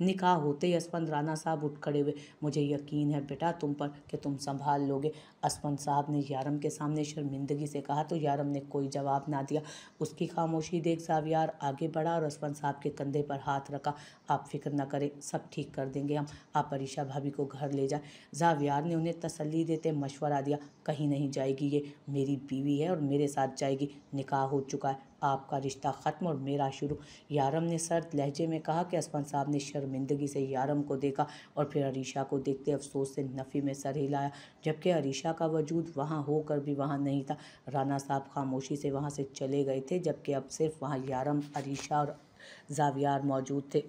निकाह होते ही असपंद राना साहब उठ खड़े हुए मुझे यकीन है बेटा तुम पर कि तुम संभाल लोगे असपंद साहब ने यारम के सामने शर्मिंदगी से कहा तो यारम ने कोई जवाब ना दिया उसकी खामोशी देख सावियार आगे बढ़ा और असपंद साहब के कंधे पर हाथ रखा आप फिक्र ना करें सब ठीक कर देंगे हम आप परीक्षा भाभी को घर ले जाए जावियार ने उन्हें तसली देते मशवरा दिया कहीं नहीं जाएगी ये मेरी बीवी है और मेरे साथ जाएगी निकाह हो चुका है आपका रिश्ता ख़त्म और मेरा शुरू यारम ने सर्द लहजे में कहा कि असमान साहब ने शर्मिंदगी से यारम को देखा और फिर अरीशा को देखते अफसोस से नफ़ी में सर हिलाया जबकि अरीशा का वजूद वहाँ होकर भी वहाँ नहीं था राना साहब खामोशी से वहाँ से चले गए थे जबकि अब सिर्फ वहाँ यारम अरीशा और जावियार मौजूद थे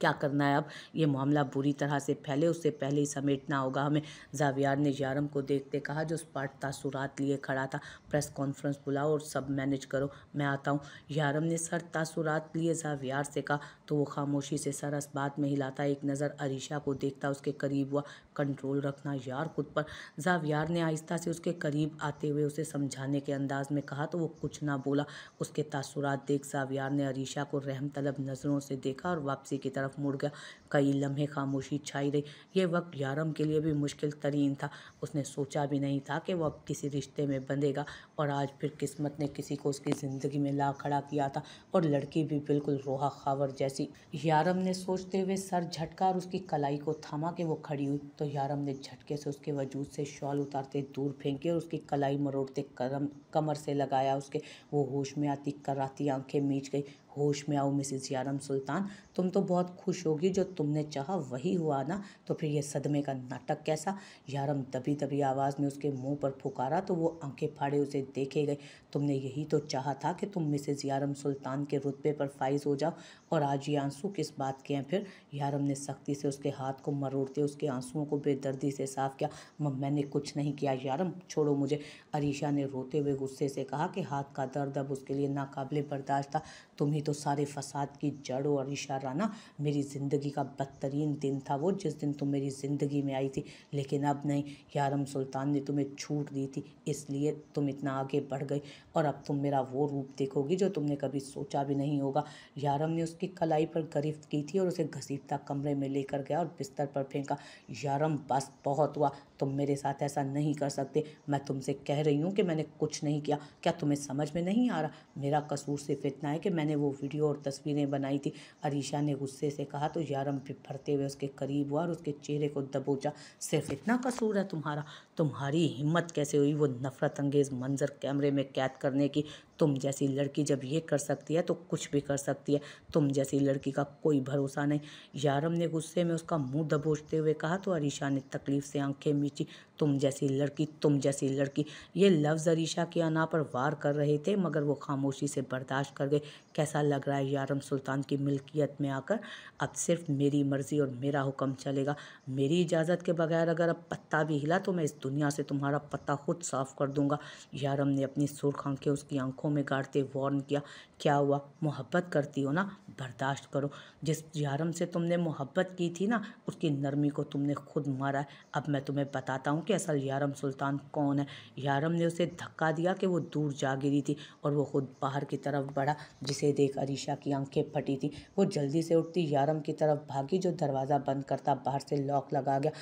क्या करना है अब ये मामला बुरी तरह से फैले उससे पहले ही समेटना होगा हमें जावियार ने यारम को देखते कहा जो स्पाट तासुरात लिए खड़ा था प्रेस कॉन्फ्रेंस बुलाओ और सब मैनेज करो मैं आता हूँ यारम ने सर तासुरात लिए जावियार से कहा तो वो खामोशी से सर बात में हिलाता एक नज़र अरीशा को देखता उसके करीब हुआ कंट्रोल रखना यार खुद पर जावियार ने आहिस्ता से उसके करीब आते हुए उसे समझाने के अंदाज में कहा तो वो कुछ ना बोला उसके तासुरात देख जावियार ने अरीशा को रहम तलब नज़रों से देखा और वापसी की तरफ मुड़ गया कई लम्हे खामोशी छाई रही ये वक्त यारम के लिए भी मुश्किल तरीन था उसने सोचा भी नहीं था कि वह अब किसी रिश्ते में बंधेगा और आज फिर किस्मत ने किसी को उसकी ज़िंदगी में ला खड़ा किया था और लड़की भी बिल्कुल रोहा खावर जैसी यारम ने सोचते हुए सर झटका और उसकी कलाई को थामा के वो खड़ी हुई तो यारम ने झटके से उसके वजूद से शॉल उतारते दूर फेंके और उसकी कलाई मरोड़ते करम कमर से लगाया उसके वो होश में आती कराती आँखें मीच गई होश में आओ मिसिस यारम सुल्तान तुम तो बहुत खुश होगी जो तुमने चाहा वही हुआ ना तो फिर ये सदमे का नाटक कैसा यारम दबी दबी आवाज़ में उसके मुंह पर फुकारा तो वो आंखें फाड़े उसे देखे गए तुमने यही तो चाहा था कि तुम मिसेज यारम सुल्तान के रुतबे पर फाइज हो जाओ और आज ये आंसू किस बात के हैं फिर यारम ने सख्ती से उसके हाथ को मरोड़ते उसके आंसुओं को बेदर्दी से साफ किया मैंने कुछ नहीं किया यारम छोड़ो मुझे अरीशा ने रोते हुए गुस्से से कहा कि हाथ का दर्द अब उसके लिए नाकबिल बर्दाश्त था तुम ही तो सारे फसाद की जड़ो अरीशा राना मेरी ज़िंदगी का बदतरीन दिन था वो जिस दिन तुम मेरी ज़िंदगी में आई थी लेकिन अब नहीं यारम सुल्तान ने तुम्हें छूट दी थी इसलिए तुम इतना आगे बढ़ गई और अब तुम मेरा वो रूप देखोगी जो तुमने कभी सोचा भी नहीं होगा यारम ने उसकी कलाई पर गिरफ्त की थी और उसे घसीटता कमरे में लेकर गया और बिस्तर पर फेंका यारम बस बहुत हुआ तुम मेरे साथ ऐसा नहीं कर सकते मैं तुमसे कह रही हूँ कि मैंने कुछ नहीं किया क्या तुम्हें समझ में नहीं आ रहा मेरा कसूर सिर्फ इतना है कि मैंने वो वीडियो और तस्वीरें बनाई थी अरीशा ने गुस्से से कहा तो यारम भरते हुए उसके करीब हुआ और उसके चेहरे को दबोचा सिर्फ इतना कसूर है तुम्हारा तुम्हारी हिम्मत कैसे हुई वो नफ़रत अंगेज़ मंजर कैमरे में कैद करने की तुम जैसी लड़की जब ये कर सकती है तो कुछ भी कर सकती है तुम जैसी लड़की का कोई भरोसा नहीं यारम ने गुस्से में उसका मुंह दबोचते हुए कहा तो अरीशा ने तकलीफ़ से आंखें मीठी तुम जैसी लड़की तुम जैसी लड़की ये लफ्ज़ अरीशा के अना पर वार कर रहे थे मगर वो खामोशी से बर्दाश्त कर गए कैसा लग रहा है यारम सुल्तान की मिल्कियत में आकर अब सिर्फ मेरी मर्ज़ी और मेरा हुक्म चलेगा मेरी इजाज़त के बगैर अगर अब पत्ता भी हिला तो मैं इस दुनिया से तुम्हारा पत्ता खुद साफ़ कर दूंगा यारम ने अपनी सुर्ख आंखें उसकी आंखों में गाड़ते वार्न किया क्या हुआ मोहब्बत करती हो ना बर्दाश्त करो जिस यारम से तुमने मोहब्बत की थी ना उसकी नरमी को तुमने खुद मारा है अब मैं तुम्हें बताता हूँ कि असल यारम सुल्तान कौन है यारम ने उसे धक्का दिया कि वो दूर जा गिरी थी और वो खुद बाहर की तरफ बढ़ा जिसे उसे देख अरीशा की आंखें फटी थी वो जल्दी से उठती यारम की तरफ भागी जो दरवाज़ा बंद करता बाहर से लॉक लगा गया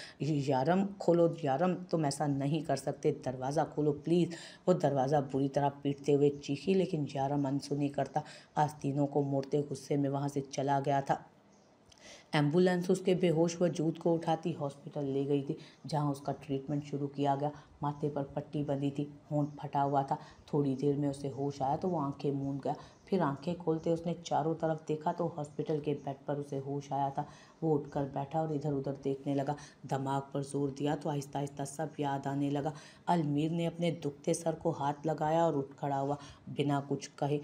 यारम खोलो यारम तुम ऐसा नहीं कर सकते दरवाज़ा खोलो प्लीज़ वो दरवाज़ा बुरी तरह पीटते हुए चीखी लेकिन यारम अनसुनी करता आज तीनों को मोड़ते गुस्से में वहाँ से चला गया था एम्बुलेंस उसके बेहोश वजूद को उठाती हॉस्पिटल ले गई थी जहां उसका ट्रीटमेंट शुरू किया गया माथे पर पट्टी बंधी थी होंठ फटा हुआ था थोड़ी देर में उसे होश आया तो वो आंखें मूंद गया फिर आंखें खोलते उसने चारों तरफ देखा तो हॉस्पिटल के बेड पर उसे होश आया था वो उठकर बैठा और इधर उधर देखने लगा दिमाग पर जोर दिया तो आहिस्ता आहिस्ता सब याद आने लगा अलमीर ने अपने दुखते सर को हाथ लगाया और उठ खड़ा हुआ बिना कुछ कहे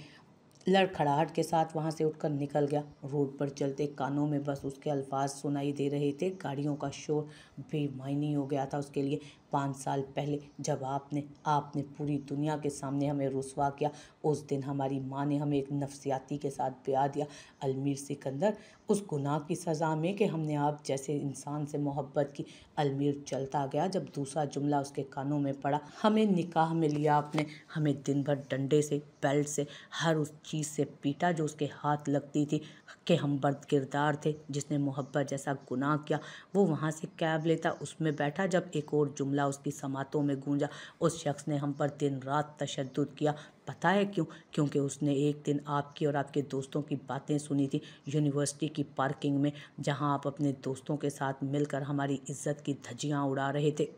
लड़खड़ाहट के साथ वहाँ से उठकर निकल गया रोड पर चलते कानों में बस उसके अल्फाज सुनाई दे रहे थे गाड़ियों का शोर बेमायनी हो गया था उसके लिए पाँच साल पहले जब आपने आपने पूरी दुनिया के सामने हमें रसवा किया उस दिन हमारी माँ ने हमें एक नफसियाती के साथ ब्याह दिया अलमीर सिकंदर उस गुनाह की सज़ा में कि हमने आप जैसे इंसान से मोहब्बत की अलमीर चलता गया जब दूसरा जुमला उसके कानों में पड़ा हमें निकाह में लिया आपने हमें दिन भर डंडे से बेल्ट से हर उस चीज़ चीज़ से पीटा जो उसके हाथ लगती थी कि हम बर्द किरदार थे जिसने मोहब्बत जैसा गुनाह किया वो वहाँ से कैब लेता उसमें बैठा जब एक और जुमला उसकी समातों में गूंजा उस शख्स ने हम पर दिन रात तशद किया पता है क्यों क्योंकि उसने एक दिन आपकी और आपके दोस्तों की बातें सुनी थी यूनिवर्सिटी की पार्किंग में जहाँ आप अपने दोस्तों के साथ मिलकर हमारी इज्जत की धजियाँ उड़ा रहे थे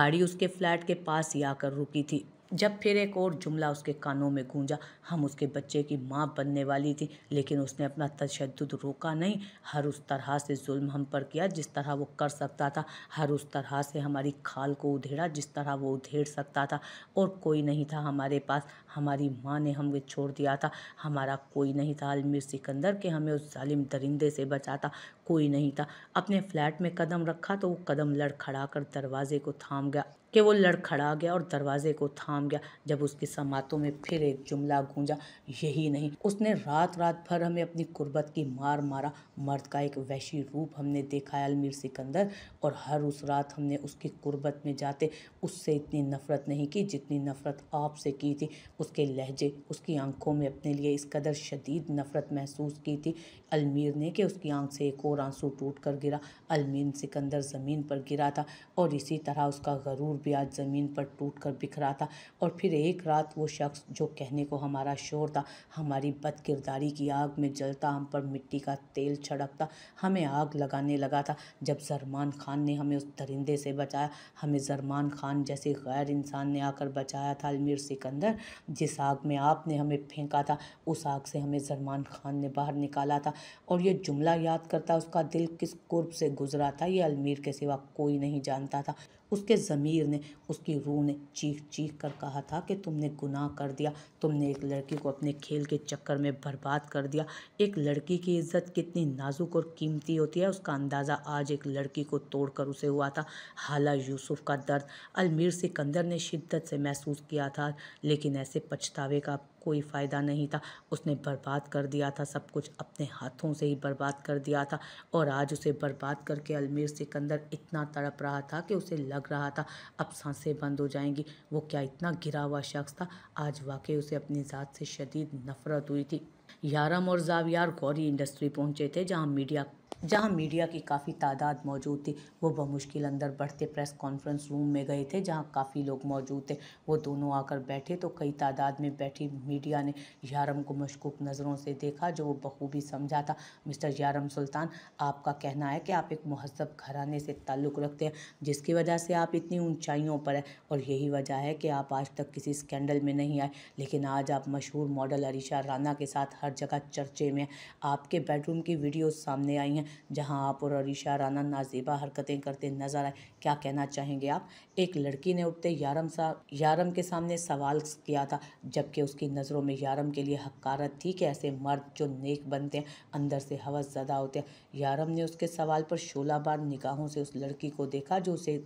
गाड़ी उसके फ्लैट के पास ही आकर रुकी थी जब फिर एक और जुमला उसके कानों में गूंजा हम उसके बच्चे की माँ बनने वाली थी लेकिन उसने अपना तशद रोका नहीं हर उस तरह से जुल्म हम पर किया जिस तरह वो कर सकता था हर उस तरह से हमारी खाल को उधेड़ा जिस तरह वो उधेड़ सकता था और कोई नहीं था हमारे पास हमारी माँ ने हमें छोड़ दिया था हमारा कोई नहीं था आलमिर सिकंदर के हमें उस जालिम दरिंदे से बचाता कोई नहीं था अपने फ्लैट में कदम रखा तो वो कदम लड़खड़ा कर दरवाजे को थाम गया कि वो लड़खड़ा गया और दरवाजे को थाम गया जब उसकी समातों में फिर एक जुमला गूंजा यही नहीं उसने रात रात भर हमें अपनी कुर्बत की मार मारा मर्द का एक वैशी रूप हमने देखा अलमीर सिकंदर और हर उस रात हमने उसकी कुर्बत में जाते उससे इतनी नफ़रत नहीं की जितनी नफ़रत आपसे की थी उसके लहजे उसकी आंखों में अपने लिए इस कदर शदीद नफ़रत महसूस की थी अलमीर ने कि उसकी आंख से एक और आंसू टूट कर गिरा अलमीर सिकंदर ज़मीन पर गिरा था और इसी तरह उसका गरूर भी आज ज़मीन पर टूट कर बिखरा था और फिर एक रात वो शख्स जो कहने को हमारा शोर था हमारी बदकिरदारी की आग में जलता हम पर मिट्टी का तेल छड़कता हमें आग लगाने लगा था जब जरमान खान ने हमें उस दरिंदे से बचाया हमें जरमान खान खान जैसे गैर इंसान ने आकर बचाया था अलमीर सिकंदर जिस आग में आपने हमें फेंका था उस आग से हमें सलमान खान ने बाहर निकाला था और यह जुमला याद करता उसका दिल किस कुर्ब से गुजरा था ये अलमीर के सिवा कोई नहीं जानता था उसके ज़मीर ने उसकी रूह ने चीख चीख कर कहा था कि तुमने गुनाह कर दिया तुमने एक लड़की को अपने खेल के चक्कर में बर्बाद कर दिया एक लड़की की इज्जत कितनी नाजुक और कीमती होती है उसका अंदाज़ा आज एक लड़की को तोड़कर उसे हुआ था हाला यूसुफ का दर्द अलमीर सिकंदर ने शिद्दत से महसूस किया था लेकिन ऐसे पछतावे का कोई फ़ायदा नहीं था उसने बर्बाद कर दिया था सब कुछ अपने हाथों से ही बर्बाद कर दिया था और आज उसे बर्बाद करके अलमीर सिकंदर इतना तड़प रहा था कि उसे लग लग रहा था अब सांसें बंद हो जाएंगी वो क्या इतना गिरा हुआ शख्स था आज वाकई उसे अपनी ज़ात से शदीद नफरत हुई थी यारम और जावियार गौरी इंडस्ट्री पहुंचे थे जहां मीडिया जहां मीडिया की काफ़ी तादाद मौजूद थी वो बमुश्किल अंदर बढ़ते प्रेस कॉन्फ्रेंस रूम में गए थे जहां काफ़ी लोग मौजूद थे वो दोनों आकर बैठे तो कई तादाद में बैठी मीडिया ने यारम को मशकूक नज़रों से देखा जो वो बखूबी समझा था मिस्टर यारम सुल्तान आपका कहना है कि आप एक महजब घराने से ताल्लुक़ रखते हैं जिसकी वजह से आप इतनी ऊँचाइयों पर हैं और यही वजह है कि आप आज तक किसी स्कैंडल में नहीं आए लेकिन आज आप मशहूर मॉडल अरिशा राना के साथ हर जगह चर्चे में आपके बेडरूम की वीडियोस सामने आई हैं जहां आप और अरीशा राना नाजेबा हरकतें करते नजर आए क्या कहना चाहेंगे आप एक लड़की ने उठते यारम सा यारम के सामने सवाल किया था जबकि उसकी नज़रों में यारम के लिए हकारत थी कि ऐसे मर्द जो नेक बनते हैं अंदर से हवस ज्यादा होते हैं यारम ने उसके सवाल पर शोला बार निगाहों से उस लड़की को देखा जो उसे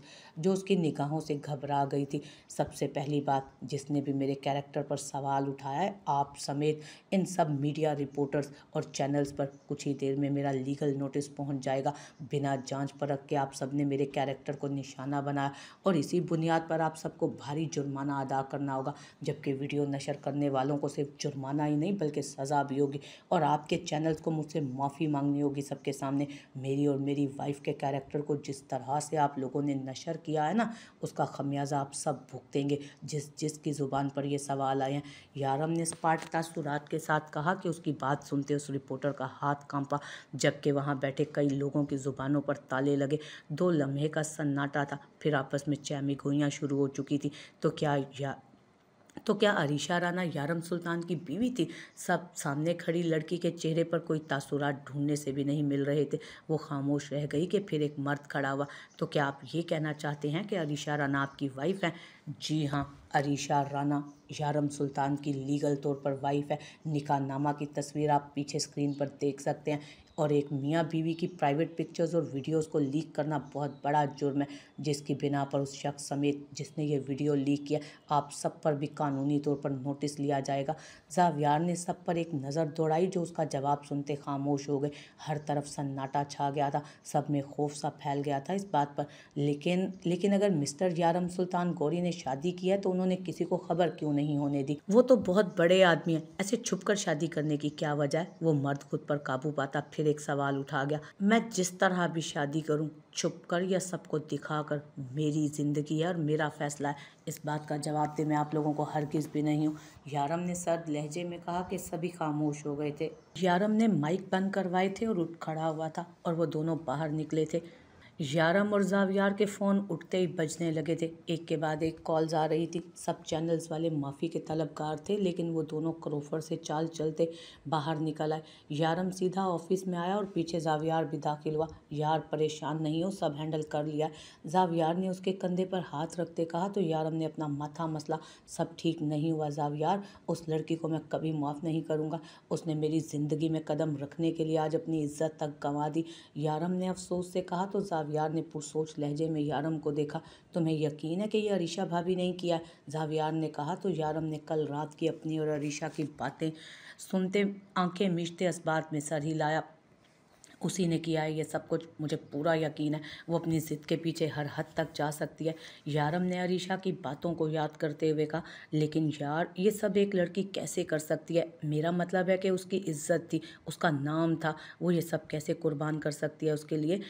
जो उसकी निगाहों से घबरा गई थी सबसे पहली बात जिसने भी मेरे कैरेक्टर पर सवाल उठाया आप समेत इन सब मीडिया रिपोर्टर्स और चैनल्स पर कुछ ही देर में मेरा लीगल नोट नोटिस पहुंच जाएगा बिना जांच परख के आप सबने मेरे कैरेक्टर को निशाना बनाया और इसी बुनियाद पर आप सबको भारी जुर्माना अदा करना होगा जबकि वीडियो नशर करने वालों को सिर्फ जुर्माना ही नहीं बल्कि सज़ा भी होगी और आपके चैनल को मुझसे माफ़ी मांगनी होगी सबके सामने मेरी और मेरी वाइफ के कैरेक्टर को जिस तरह से आप लोगों ने नशर किया है ना उसका खमियाजा आप सब भुगतेंगे जिस जिसकी ज़ुबान पर यह सवाल आए हैं यारम ने स्पार्ट तासुरात के साथ कहा कि उसकी बात सुनते उस रिपोर्टर का हाथ कांपा जबकि वहाँ बैठे कई लोगों की ज़ुबानों पर ताले लगे दो लम्हे का सन्नाटा था फिर आपस में चैमी गोइयाँ शुरू हो चुकी थी तो क्या या तो क्या अरीशा राना यारम सुल्तान की बीवी थी सब सामने खड़ी लड़की के चेहरे पर कोई तासुरात ढूंढने से भी नहीं मिल रहे थे वो खामोश रह गई कि फिर एक मर्द खड़ा हुआ तो क्या आप ये कहना चाहते हैं कि अरीशा राना आपकी वाइफ है जी हाँ अरीशा राना यारम सुल्तान की लीगल तौर पर वाइफ है निकाह नामा की तस्वीर आप पीछे स्क्रीन पर देख सकते हैं और एक मियाँ बीवी की प्राइवेट पिक्चर्स और वीडियोस को लीक करना बहुत बड़ा जुर्म है जिसकी बिना पर उस शख्स समेत जिसने ये वीडियो लीक किया आप सब पर भी कानूनी तौर पर नोटिस लिया जाएगा जावियार ने सब पर एक नज़र दौड़ाई जो उसका जवाब सुनते खामोश हो गए हर तरफ सन्नाटा छा गया था सब में खौफ सा फैल गया था इस बात पर लेकिन लेकिन अगर मिस्टर यारम सुल्तान गौरी ने शादी की है तो उन्होंने किसी को खबर क्यों नहीं होने दी वो तो बहुत बड़े आदमी हैं ऐसे छुपकर शादी करने की क्या वजह है वो मर्द खुद पर काबू पाता फिर फिर एक सवाल उठा गया मैं जिस तरह भी शादी करूं छुप कर या सबको दिखा कर मेरी ज़िंदगी है और मेरा फैसला है इस बात का जवाब दे मैं आप लोगों को हर किस भी नहीं हूँ यारम ने सर्द लहजे में कहा कि सभी खामोश हो गए थे यारम ने माइक बंद करवाए थे और उठ खड़ा हुआ था और वो दोनों बाहर निकले थे यारा मुरजावियार के फ़ोन उठते ही बजने लगे थे एक के बाद एक कॉल्स आ रही थी सब चैनल्स वाले माफ़ी के तलबगार थे लेकिन वो दोनों क्रोफर से चाल चलते बाहर निकल आए यारम सीधा ऑफिस में आया और पीछे जावियार भी दाखिल हुआ यार परेशान नहीं हो सब हैंडल कर लिया जावियार ने उसके कंधे पर हाथ रखते कहा तो यारम ने अपना माथा मसला सब ठीक नहीं हुआ जावियार उस लड़की को मैं कभी माफ़ नहीं करूँगा उसने मेरी ज़िंदगी में कदम रखने के लिए आज अपनी इज्जत तक गंवा दी यारम ने अफसोस से कहा तो जावियार ने पुरसोच लहजे में यारम को देखा तुम्हें यकीन है कि यह अरीशा भाभी नहीं किया जावियार ने कहा तो यारम ने कल रात की अपनी और अरीशा की बातें सुनते आंखें मिशते इस में सर हिलाया उसी ने किया है ये सब कुछ मुझे पूरा यकीन है वो अपनी ज़िद के पीछे हर हद तक जा सकती है यारम ने अरीशा की बातों को याद करते हुए कहा लेकिन यार ये सब एक लड़की कैसे कर सकती है मेरा मतलब है कि उसकी इज्जत थी उसका नाम था वो ये सब कैसे कुर्बान कर सकती है उसके लिए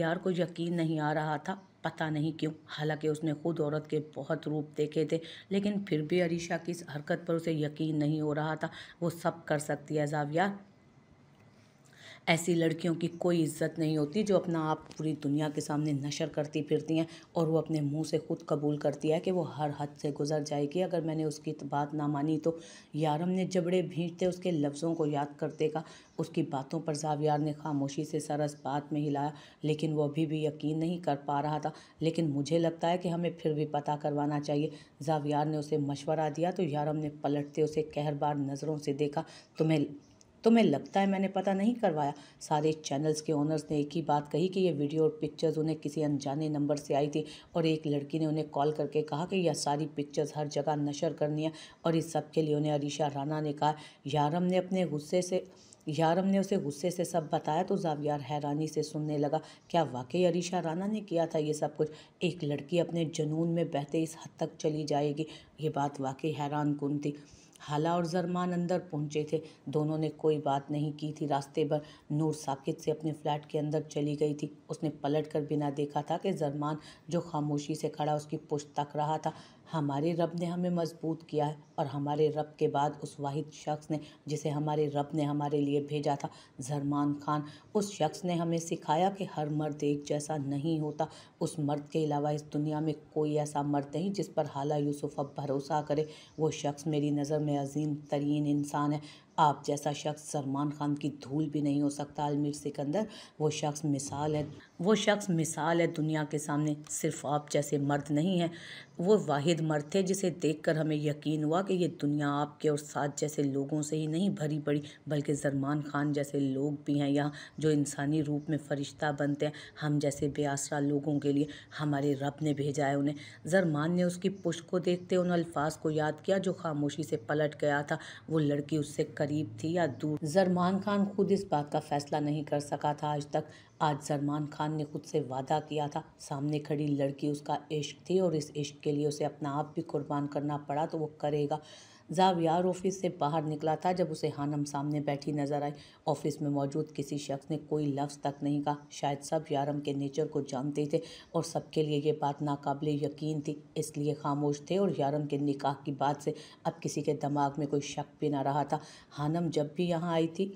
यार को यकीन नहीं आ रहा था पता नहीं क्यों हालांकि उसने खुद औरत के बहुत रूप देखे थे लेकिन फिर भी अरीशा की इस हरकत पर उसे यकीन नहीं हो रहा था वो सब कर सकती है जावियार ऐसी लड़कियों की कोई इज्जत नहीं होती जो अपना आप पूरी दुनिया के सामने नशर करती फिरती हैं और वो अपने मुंह से खुद कबूल करती है कि वो हर हद से गुजर जाएगी अगर मैंने उसकी बात ना मानी तो यारम ने जबड़े भीटते उसके लफ्ज़ों को याद करते का उसकी बातों पर जावियार ने खामोशी से सरस बात में हिलाया लेकिन वो अभी भी यकीन नहीं कर पा रहा था लेकिन मुझे लगता है कि हमें फिर भी पता करवाना चाहिए जावियार ने उसे मशवरा दिया तो यारम ने पलटते उसे कहर बार नज़रों से देखा तुम्हें तुम्हें लगता है मैंने पता नहीं करवाया सारे चैनल्स के ओनर्स ने एक ही बात कही कि ये वीडियो और पिक्चर्स उन्हें किसी अनजाने नंबर से आई थी और एक लड़की ने उन्हें कॉल करके कहा कि यह सारी पिक्चर्स हर जगह नशर करनी है और इस सब के लिए उन्हें अरीशा राणा ने कहा यारम ने अपने गुस्से से यारम ने उसे गुस्से से सब बताया तो जावियार हैरानी से सुनने लगा क्या वाकई अरीशा राना ने किया था ये सब कुछ एक लड़की अपने जुनून में बहते इस हद तक चली जाएगी ये बात वाकई हैरान कन थी हाला और जरमान अंदर पहुंचे थे दोनों ने कोई बात नहीं की थी रास्ते पर नूर साकित से अपने फ्लैट के अंदर चली गई थी उसने पलट कर बिना देखा था कि जरमान जो खामोशी से खड़ा उसकी पुष्ट तक रहा था हमारे रब ने हमें मजबूत किया है और हमारे रब के बाद उस वाहिद शख्स ने जिसे हमारे रब ने हमारे लिए भेजा था जरमान खान उस शख्स ने हमें सिखाया कि हर मर्द एक जैसा नहीं होता उस मर्द के अलावा इस दुनिया में कोई ऐसा मर्द नहीं जिस पर हाला यूसुफ अब भरोसा करे वो शख्स मेरी नज़र में अजीम तरीन इंसान है आप जैसा शख्स सलमान खान की धूल भी नहीं हो सकता अलमिर सिकंदर वो शख्स मिसाल है वो शख्स मिसाल है दुनिया के सामने सिर्फ आप जैसे मर्द नहीं हैं वो वाहिद मर्द थे जिसे देखकर हमें यकीन हुआ कि ये दुनिया आपके और साथ जैसे लोगों से ही नहीं भरी पड़ी बल्कि सलमान खान जैसे लोग भी हैं यहाँ जो इंसानी रूप में फरिश्ता बनते हैं हम जैसे बेआसरा लोगों के लिए हमारे रब ने भेजा है उन्हें जरमान ने उसकी पुश को देखते उन अल्फाज को याद किया जो खामोशी से पलट गया था वो लड़की उससे कर करीब थी या दूर जरमान खान खुद इस बात का फैसला नहीं कर सका था आज तक आज जरमान खान ने खुद से वादा किया था सामने खड़ी लड़की उसका इश्क थी और इस इश्क के लिए उसे अपना आप भी कुर्बान करना पड़ा तो वो करेगा जावियार ऑफिस से बाहर निकला था जब उसे हानम सामने बैठी नजर आई ऑफिस में मौजूद किसी शख्स ने कोई लफ्ज़ तक नहीं कहा शायद सब यारम के नेचर को जानते थे और सबके लिए ये बात नाकबिल यकीन थी इसलिए खामोश थे और यारम के निकाह की बात से अब किसी के दिमाग में कोई शक भी ना रहा था हानम जब भी यहाँ आई थी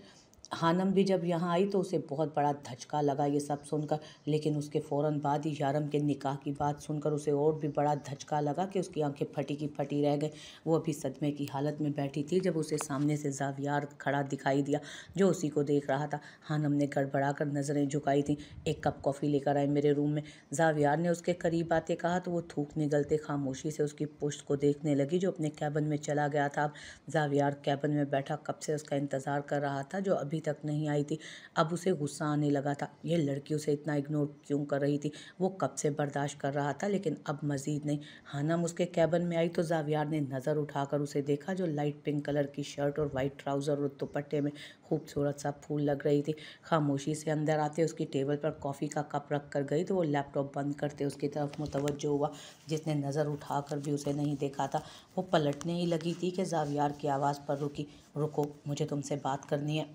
हानम भी जब यहाँ आई तो उसे बहुत बड़ा धचका लगा ये सब सुनकर लेकिन उसके फ़ौरन बाद ही यारम के निकाह की बात सुनकर उसे और भी बड़ा धचका लगा कि उसकी आंखें फटी की फटी रह गई वो अभी सदमे की हालत में बैठी थी जब उसे सामने से जावियार खड़ा दिखाई दिया जो उसी को देख रहा था हानम ने गड़बड़ा कर नज़रें झुकाई थी एक कप कॉफ़ी लेकर आए मेरे रूम में जावियार ने उसके करीब आते कहा तो वो थूक निगलते खामोशी से उसकी पुश्त को देखने लगी जो अपने कैबन में चला गया था जावियार कैबन में बैठा कब से उसका इंतज़ार कर रहा था जो अभी तक नहीं आई थी अब उसे गुस्सा आने लगा था यह लड़की उसे इतना इग्नोर क्यों कर रही थी वो कब से बर्दाश्त कर रहा था लेकिन अब मज़ीद नहीं हानम उसके कैबन में आई तो जावियार ने नज़र उठाकर उसे देखा जो लाइट पिंक कलर की शर्ट और वाइट ट्राउज़र और दुपट्टे में खूबसूरत सा फूल लग रही थी खामोशी से अंदर आते उसकी टेबल पर कॉफ़ी का कप रख कर गई तो वो लैपटॉप बंद करते उसकी तरफ मुतवजो हुआ जिसने नज़र उठाकर भी उसे नहीं देखा था वो पलटने ही लगी थी कि जावियार की आवाज़ पर रुकी रुको मुझे तुमसे बात करनी है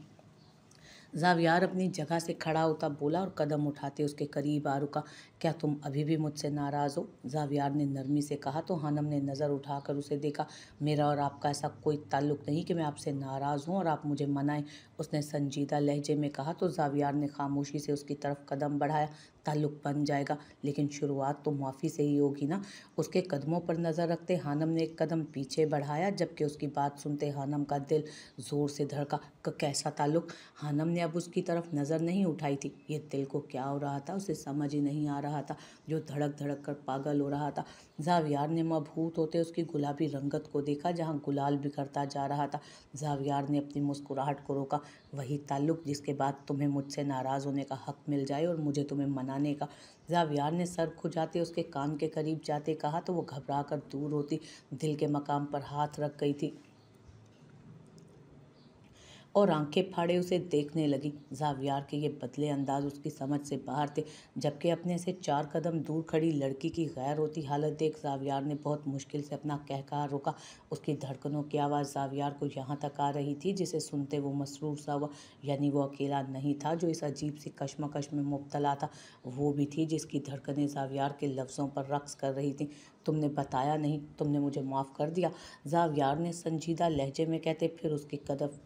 जावियार अपनी जगह से खड़ा होता बोला और कदम उठाते उसके करीब आ रुका क्या तुम अभी भी मुझसे नाराज़ हो जावियार ने नरमी से कहा तो हानम ने नज़र उठाकर उसे देखा मेरा और आपका ऐसा कोई ताल्लुक नहीं कि मैं आपसे नाराज़ हूँ और आप मुझे मनाएं उसने संजीदा लहजे में कहा तो जावियार ने खामोशी से उसकी तरफ कदम बढ़ाया ताल्लुक बन जाएगा लेकिन शुरुआत तो मुआफ़ी से ही होगी ना उसके कदमों पर नज़र रखते हानम ने एक कदम पीछे बढ़ाया जबकि उसकी बात सुनते हानम का दिल ज़ोर से धड़का कैसा ताल्लुक हानम ने उसने अब उसकी तरफ नज़र नहीं उठाई थी ये दिल को क्या हो रहा था उसे समझ ही नहीं आ रहा था जो धड़क धड़क कर पागल हो रहा था जावियार ने मबहूत होते उसकी गुलाबी रंगत को देखा जहाँ गुलाल बिखरता जा रहा था जावियार ने अपनी मुस्कुराहट को रोका वही ताल्लुक जिसके बाद तुम्हें मुझसे नाराज़ होने का हक मिल जाए और मुझे तुम्हें मनाने का जावियार ने सर खुजाते उसके कान के करीब जाते कहा तो वो घबरा कर दूर होती दिल के मकाम पर हाथ रख गई थी और आंखें फाड़े उसे देखने लगी जावियार के ये बदले अंदाज उसकी समझ से बाहर थे जबकि अपने से चार कदम दूर खड़ी लड़की की गैर होती हालत देख जावियार ने बहुत मुश्किल से अपना कहकार रोका उसकी धड़कनों की आवाज़ जावियार को यहाँ तक आ रही थी जिसे सुनते वो मसरूर सा हुआ यानी वो अकेला नहीं था जो इस अजीब सी कश्मकश में मुबतला था वो भी थी जिसकी धड़कनें जावियार के लफ्ज़ों पर रक्स कर रही थी तुमने बताया नहीं तुमने मुझे माफ़ कर दिया जावियार ने संजीदा लहजे में कहते फिर उसके कदम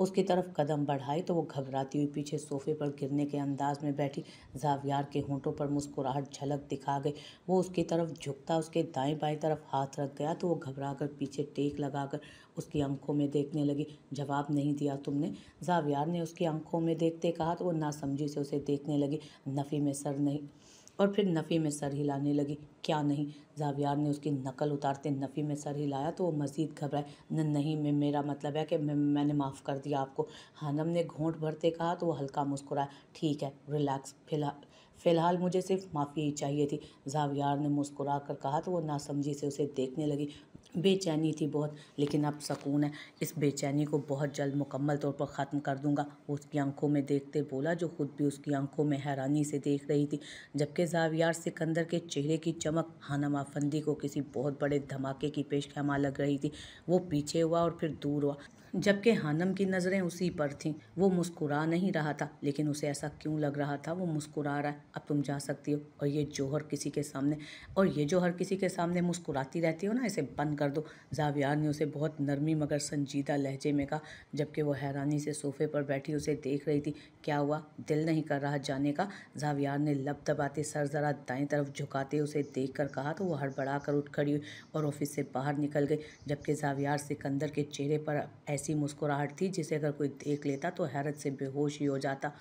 उसकी तरफ कदम बढ़ाई तो वो घबराती हुई पीछे सोफे पर गिरने के अंदाज में बैठी जावियार के होंठों पर मुस्कुराहट झलक दिखा गई वो उसकी तरफ झुकता उसके दाएं बाएं तरफ हाथ रख गया तो वो घबरा कर पीछे टेक लगाकर उसकी आंखों में देखने लगी जवाब नहीं दिया तुमने जावियार ने उसकी आंखों में देखते कहा तो वो नासमझी से उसे देखने लगी नफ़ी में सर नहीं और फिर नफ़ी में सर हिलाने लगी क्या नहीं जावियार ने उसकी नकल उतारते नफ़ी में सर हिलाया तो वो मज़ीद घबराए न नहीं मैं मेरा मतलब है कि मैं मैंने माफ़ कर दिया आपको हानम ने घोंट भरते कहा तो वो हल्का मुस्कुराया ठीक है रिलैक्स फिलहाल फ़िलहाल मुझे सिर्फ माफ़ी ही चाहिए थी जावियार ने मुस्कुरा कर कहा तो वो नासमझी से उसे देखने लगी बेचैनी थी बहुत लेकिन अब सुकून है इस बेचैनी को बहुत जल्द मुकम्मल तौर पर ख़त्म कर दूंगा उसकी आंखों में देखते बोला जो ख़ुद भी उसकी आंखों में हैरानी से देख रही थी जबकि जावियार सिकंदर के चेहरे की चमक हाना माफंदी को किसी बहुत बड़े धमाके की पेश लग रही थी वो पीछे हुआ और फिर दूर हुआ जबकि हानम की नज़रें उसी पर थीं वो मुस्कुरा नहीं रहा था लेकिन उसे ऐसा क्यों लग रहा था वो मुस्कुरा रहा है अब तुम जा सकती हो और ये जौहर किसी के सामने और ये जौहर किसी के सामने मुस्कुराती रहती हो ना इसे बंद कर दो जावियार ने उसे बहुत नरमी मगर संजीदा लहजे में कहा जबकि वो हैरानी से सोफे पर बैठी उसे देख रही थी क्या हुआ दिल नहीं कर रहा जाने का जावियार ने लब दबाते सर ज़रा दाएँ तरफ झुकाते उसे देख कर कहा तो वो हड़बड़ा कर उठ खड़ी हुई और ऑफिस से बाहर निकल गई जबकि जावियार सिकंदर के चेहरे पर ऐसे ऐसी मुस्कुराहट थी जिसे अगर कोई देख लेता तो हैरत से बेहोश ही हो जाता